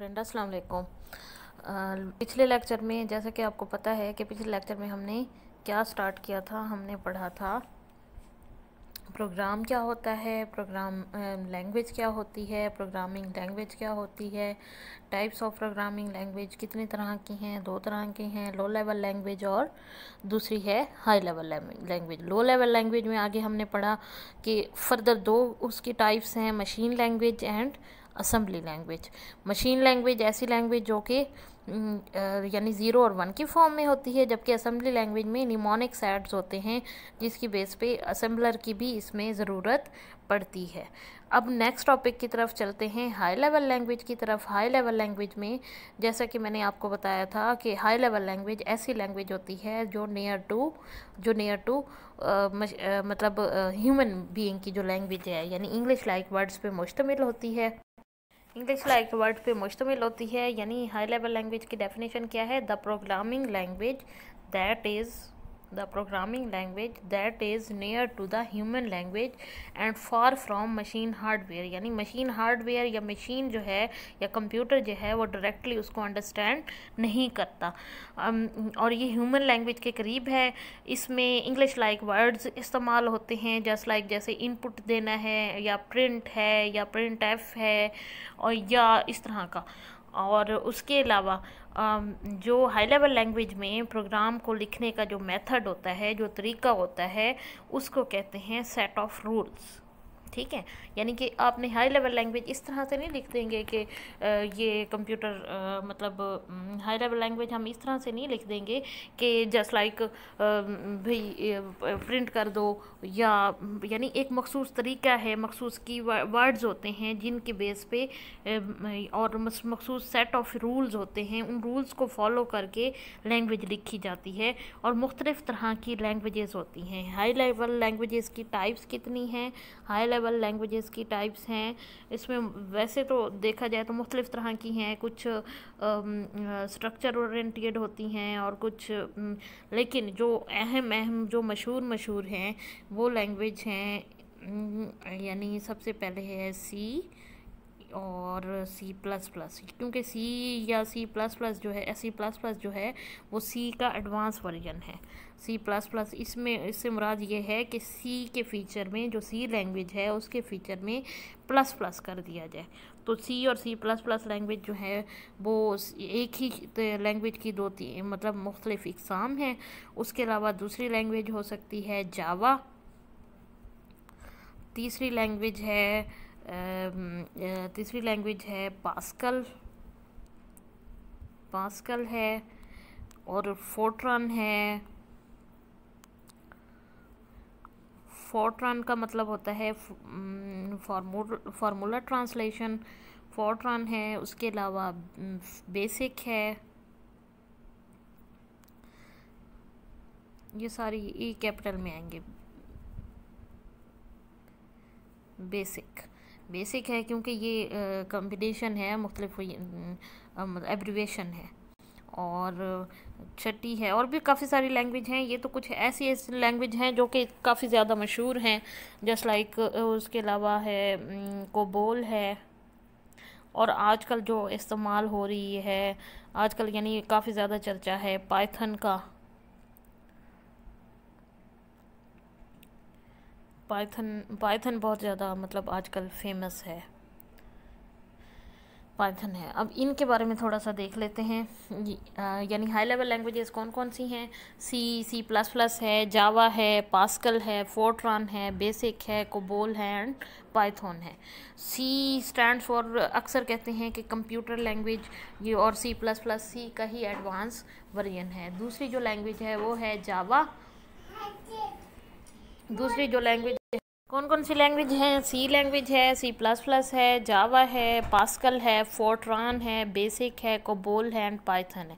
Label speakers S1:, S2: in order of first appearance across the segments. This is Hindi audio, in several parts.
S1: फ्रेंड अस्सलाम वालेकुम पिछले लेक्चर में जैसा कि आपको पता है कि पिछले लेक्चर में हमने क्या स्टार्ट किया था हमने पढ़ा था प्रोग्राम क्या होता है प्रोग्राम लैंग्वेज क्या होती है प्रोग्रामिंग लैंग्वेज क्या होती है टाइप्स ऑफ प्रोग्रामिंग लैंग्वेज कितनी तरह की हैं दो तरह की हैं लो लेवल लैंग्वेज और दूसरी है high level language low level language में आगे हमने पढ़ा कि फर्दर दो उसकी टाइप्स हैं machine language and assembly language machine language ऐसी लैंग्वेज जो कि यानी ज़ीरो और वन की फॉर्म में होती है जबकि असम्बली लैंग्वेज में निमोनिक सैड्स होते हैं जिसकी बेस पे असम्बलर की भी इसमें ज़रूरत पड़ती है अब नेक्स्ट टॉपिक की तरफ चलते हैं हाई लेवल लैंग्वेज की तरफ हाई लेवल लैंग्वेज में जैसा कि मैंने आपको बताया था कि हाई लेवल लैंग्वेज ऐसी लैंग्वेज होती है जो नियर टू जो नियर टू मतलब ह्यूमन बीइंग की जो लैंग्वेज है यानी इंग्लिश लाइक वर्ड्स पे मुश्तमिल होती है इंग्लिश लाइक वर्ड पे मुश्तमिल होती है यानी हाई लेवल लैंग्वेज की डेफिनेशन क्या है the programming language that is the programming language that is near to the human language and far from machine hardware यानी machine hardware या machine जो है या computer जो है वो directly उसको understand नहीं करता um, और ये human language के करीब है इसमें English like words इस्तेमाल होते हैं just like जैसे input देना है या print है या print f है और या इस तरह का और उसके अलावा जो हाई लेवल लैंग्वेज में प्रोग्राम को लिखने का जो मेथड होता है जो तरीका होता है उसको कहते हैं सेट ऑफ रूल्स ठीक है यानी कि आपने हाई लेवल लैंग्वेज इस तरह से नहीं लिख देंगे कि ये कंप्यूटर मतलब हाई लेवल लैंग्वेज हम इस तरह से नहीं लिख देंगे कि जस्ट लाइक भाई प्रिंट कर दो या यानी एक मखसूस तरीका है मखसूस की वर्ड्स होते हैं जिनके बेस पे और मखसूस सेट ऑफ रूल्स होते हैं उन रूल्स को फॉलो करके लैंग्वेज लिखी जाती है और मुख्तलिफ़ तरह की लैंग्वेजेस होती हैं हाई लेवल लैंग्वेजेस की टाइप्स कितनी हैं हाई अवेलेबल लैंग्वेजेस की टाइप्स हैं इसमें वैसे तो देखा जाए तो मुख्तलिफ़ तरह की हैं कुछ स्ट्रक्चर ओरेंटेड होती हैं और कुछ लेकिन जो अहम अहम जो मशहूर मशहूर हैं वो लैंग्वेज हैं यानी सबसे पहले है सी और सी प्लस प्लस क्योंकि सी या सी प्लस प्लस जो है सी प्लस प्लस जो है वो सी का एडवांस वर्जन है सी प्लस प्लस इसमें इससे मुराद ये है कि सी के फीचर में जो सी लैंग्वेज है उसके फीचर में प्लस प्लस कर दिया जाए तो सी और सी प्लस प्लस लैंग्वेज जो है वो एक ही लैंग्वेज की दो तीन मतलब मुख्तलिफ़ इकसाम हैं उसके अलावा दूसरी लैंग्वेज हो सकती है जावा तीसरी लैंग्वेज है तीसरी लैंग्वेज है पास्कल पास्कल है और फोट्रन है फोट्रन का मतलब होता है फार्मूला ट्रांसलेशन फोट्रन है उसके अलावा बेसिक है ये सारी ई e कैपिटल में आएंगे बेसिक बेसिक है क्योंकि ये कम्बिनेशन है मुख्तलिफ एब्रीवेशन मतलब है और छठी है और भी काफ़ी सारी लैंग्वेज हैं ये तो कुछ ऐसी ऐसी लैंग्वेज हैं जो कि काफ़ी ज़्यादा मशहूर हैं जस्ट लाइक उसके अलावा है कोबोल है और आजकल जो इस्तेमाल हो रही है आजकल यानी काफ़ी ज़्यादा चर्चा है पाइथन का पाइथन पाइथन बहुत ज़्यादा मतलब आजकल फेमस है पाइथन है अब इनके बारे में थोड़ा सा देख लेते हैं यानी हाई लेवल लैंग्वेजेस कौन कौन सी हैं सी सी प्लस प्लस है जावा है पास्कल है फोर्ट्रॉन है बेसिक है कोबोल है एंड पाइथन है सी स्टैंड फॉर अक्सर कहते हैं कि कंप्यूटर लैंग्वेज ये और सी प्लस प्लस सी का ही एडवांस वर्जन है दूसरी जो लैंग्वेज है वो है जावा दूसरी जो लैंग्वेज कौन कौन सी लैंग्वेज हैं सी लैंग्वेज है सी प्लस प्लस है जावा है पास्कल है फोर्ट्रान है बेसिक है कोबोल है एंड पाइथन है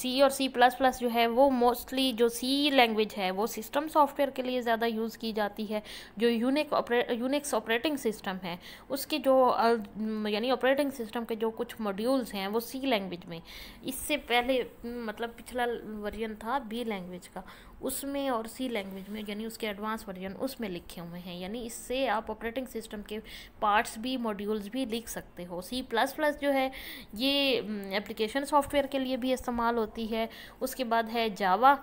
S1: सी और सी प्लस प्लस जो है वो मोस्टली जो सी लैंग्वेज है वो सिस्टम सॉफ्टवेयर के लिए ज़्यादा यूज़ की जाती है जो यूनिक ऑपरे यूनिक्स ऑपरेटिंग सिस्टम है उसके जो यानी ऑपरेटिंग सिस्टम के जो कुछ मॉड्यूल्स हैं वो सी लैंग्वेज में इससे पहले मतलब पिछला वर्जन था बी लैंग्वेज का उसमें और सी लैंग्वेज में यानी उसके एडवांस वर्जन उसमें लिखे हुए हैं यानी इससे आप ऑपरेटिंग सिस्टम के पार्ट्स भी मॉड्यूल्स भी लिख सकते हो सी प्लस प्लस जो है ये एप्लीकेशन सॉफ्टवेयर के लिए भी इस्तेमाल होती है उसके बाद है जावा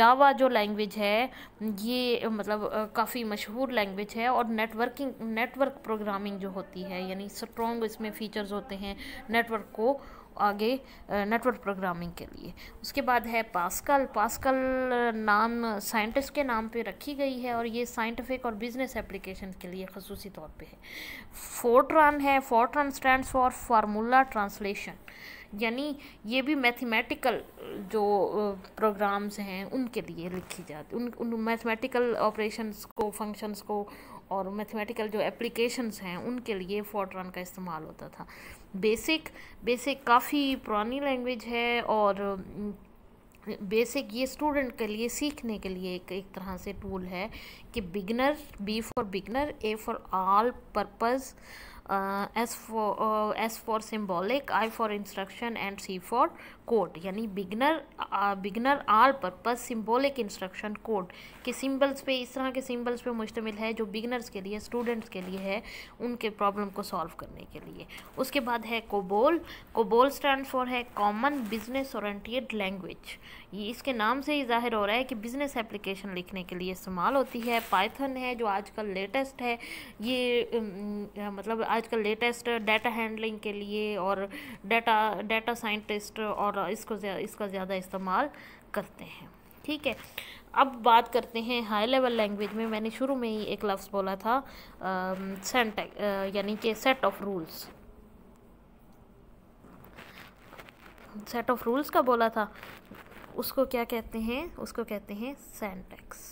S1: जावा जो लैंग्वेज है ये मतलब काफ़ी मशहूर लैंग्वेज है और नेटवर्किंग नेटवर्क प्रोग्रामिंग जो होती है यानी स्ट्रॉन्ग इसमें फ़ीचर्स होते हैं नेटवर्क को आगे नेटवर्क प्रोग्रामिंग के लिए उसके बाद है पास्कल पास्कल नाम साइंटिस्ट के नाम पे रखी गई है और ये साइंटिफिक और बिजनेस एप्लीकेशन के लिए खसूसी तौर पे है फोर्ट्रान है Fortran stand for formula translation यानी ये भी मैथमेटिकल जो प्रोग्राम्स हैं उनके लिए लिखी जाती उन उन मैथमेटिकल ऑपरेशंस को फंक्शंस को और मैथमेटिकल जो एप्लीकेशंस हैं उनके लिए फोर्ट्रॉन का इस्तेमाल होता था बेसिक बेसिक काफ़ी पुरानी लैंग्वेज है और बेसिक ये स्टूडेंट के लिए सीखने के लिए एक एक तरह से टूल है कि beginner B for beginner A for all purpose S for S for symbolic I for instruction and C for code यानी beginner beginner all purpose symbolic instruction code के सिम्बल्स पे इस तरह के सिम्बल्स पे मुश्तमिल है जो बिगनर्स के लिए स्टूडेंट्स के लिए है उनके प्रॉब्लम को सॉल्व करने के लिए उसके बाद है कोबोल कोबोल स्टैंड फॉर है कॉमन बिजनेस ओरेंटेड लैंग्वेज ये इसके नाम से ही जाहिर हो रहा है कि बिज़नेस एप्लीकेशन लिखने के लिए इस्तेमाल होती है पाइथन है जो आजकल लेटेस्ट है ये मतलब आजकल लेटेस्ट डाटा हैंडलिंग के लिए और डाटा डाटा साइंटिस्ट और इसको ज्या, इसका ज़्यादा इस्तेमाल करते हैं ठीक है अब बात करते हैं हाई लेवल लैंग्वेज में मैंने शुरू में ही एक लफ्ज़ बोला था सेंट यानी कि set of rules set of rules का बोला था उसको क्या कहते हैं उसको कहते हैं सेंटेक्स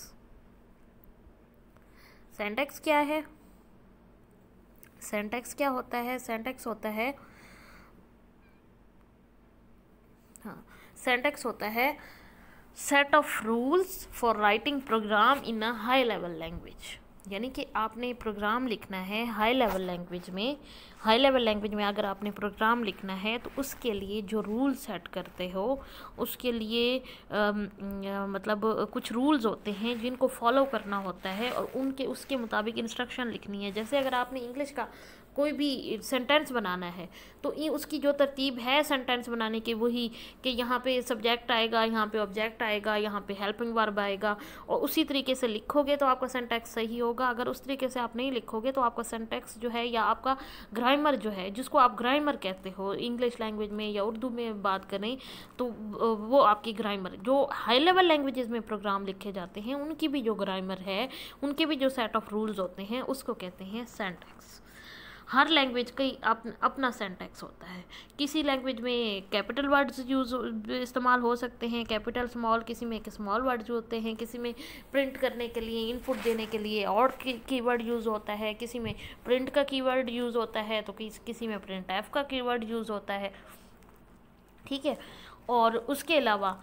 S1: सेंटेक्स क्या है सेंटेक्स क्या होता है सेंटेक्स होता है हाँ सेंटेक्स होता है set of rules for writing program in a high level language यानी कि आपने प्रोग्राम लिखना है हाई लेवल लैंग्वेज में हाई लेवल लैंग्वेज में अगर आपने प्रोग्राम लिखना है तो उसके लिए जो रूल सेट करते हो उसके लिए आ, आ, मतलब कुछ रूल्स होते हैं जिनको फॉलो करना होता है और उनके उसके मुताबिक इंस्ट्रक्शन लिखनी है जैसे अगर आपने इंग्लिश का कोई भी सेंटेंस बनाना है तो उसकी जो तरतीब है सेंटेंस बनाने की वही कि यहाँ पे सब्जेक्ट आएगा यहाँ पे ऑब्जेक्ट आएगा यहाँ पे हेल्पिंग वर्ब आएगा और उसी तरीके से लिखोगे तो आपका सेंटेक्स सही होगा अगर उस तरीके से आप नहीं लिखोगे तो आपका सेंटेक्स जो है या आपका ग्रामर जो है जिसको आप ग्रामर कहते हो इंग्लिश लैंग्वेज में या उर्दू में बात करें तो वो आपकी ग्रामर जो हाई लेवल लैंग्वेजेस में प्रोग्राम लिखे जाते हैं उनकी भी जो ग्रामर है उनके भी जो सेट ऑफ रूल्स होते हैं उसको कहते हैं सेंटेक्स हर लैंग्वेज का अप, अपना सेंटेक्स होता है किसी लैंग्वेज में कैपिटल वर्ड्स यूज इस्तेमाल हो सकते हैं कैपिटल स्मॉल किसी में स्मॉल वर्ड्स होते हैं किसी में प्रिंट करने के लिए इनपुट देने के लिए और कीवर्ड यूज़ होता है किसी में प्रिंट का वर्ड यूज़ होता है तो किसी में प्रिंट एफ का वर्ड यूज़ होता है ठीक है और उसके अलावा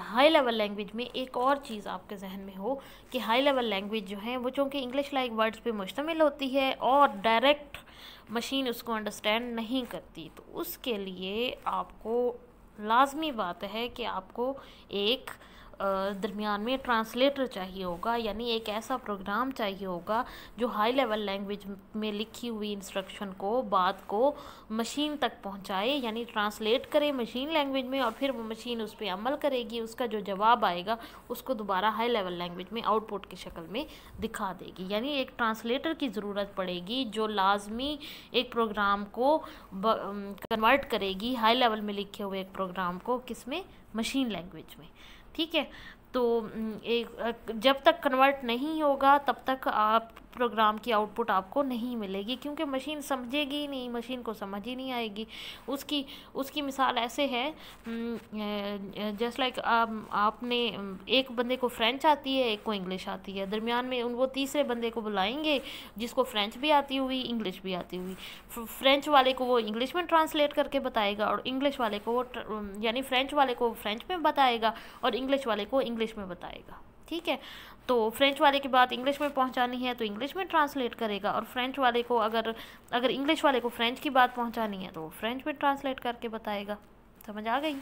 S1: हाई लेवल लैंग्वेज में एक और चीज़ आपके जहन में हो कि हाई लेवल लैंग्वेज जो है वो चूँकि इंग्लिश लाइक वर्ड्स पे मुश्तमिल होती है और डायरेक्ट मशीन उसको अंडरस्टैंड नहीं करती तो उसके लिए आपको लाजमी बात है कि आपको एक दरमियान में ट्रांसलेटर चाहिए होगा यानी एक ऐसा प्रोग्राम चाहिए होगा जो हाई लेवल लैंग्वेज में लिखी हुई इंस्ट्रक्शन को बात को मशीन तक पहुंचाए यानी ट्रांसलेट करे मशीन लैंग्वेज में और फिर वो मशीन उस पर अमल करेगी उसका जो जवाब आएगा उसको दोबारा हाई लेवल लैंग्वेज में आउटपुट की शक्ल में दिखा देगी यानी एक ट्रांसलेटर की ज़रूरत पड़ेगी जो लाजमी एक प्रोग्राम को कन्वर्ट करेगी हाई लेवल में लिखे हुए एक प्रोग्राम को किस में मशीन लैंग्वेज में ठीक है तो एक जब तक कन्वर्ट नहीं होगा तब तक आप प्रोग्राम की आउटपुट आपको नहीं मिलेगी क्योंकि मशीन समझेगी नहीं मशीन को समझ ही नहीं आएगी उसकी उसकी मिसाल ऐसे है जस्ट लाइक आप, आपने एक बंदे को फ्रेंच आती है एक को इंग्लिश आती है दरमियान में उन वो तीसरे बंदे को बुलाएंगे जिसको फ्रेंच भी आती हुई इंग्लिश भी आती हुई फ्रेंच वाले को वो इंग्लिश में ट्रांसलेट करके बताएगा और इंग्लिश वाले को वो यानी फ्रेंच वाले को फ्रेंच में बताएगा और इंग्लिश वाले को इंग्लिश इंग्लिश में बताएगा ठीक है तो फ्रेंच वाले की बात इंग्लिश में पहुंचानी है तो इंग्लिश में ट्रांसलेट करेगा और फ्रेंच वाले को अगर अगर इंग्लिश वाले को फ्रेंच की बात पहुंचानी है तो फ्रेंच में ट्रांसलेट करके बताएगा समझ आ गई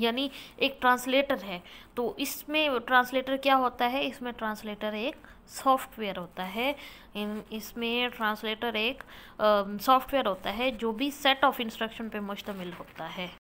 S1: यानी एक ट्रांसलेटर है तो इसमें ट्रांसलेटर क्या होता है इसमें ट्रांसलेटर एक सॉफ्टवेयर होता है इन इसमें ट्रांसलेटर एक सॉफ्टवेयर होता है जो भी सेट ऑफ इंस्ट्रक्शन पे मुश्तमिल होता है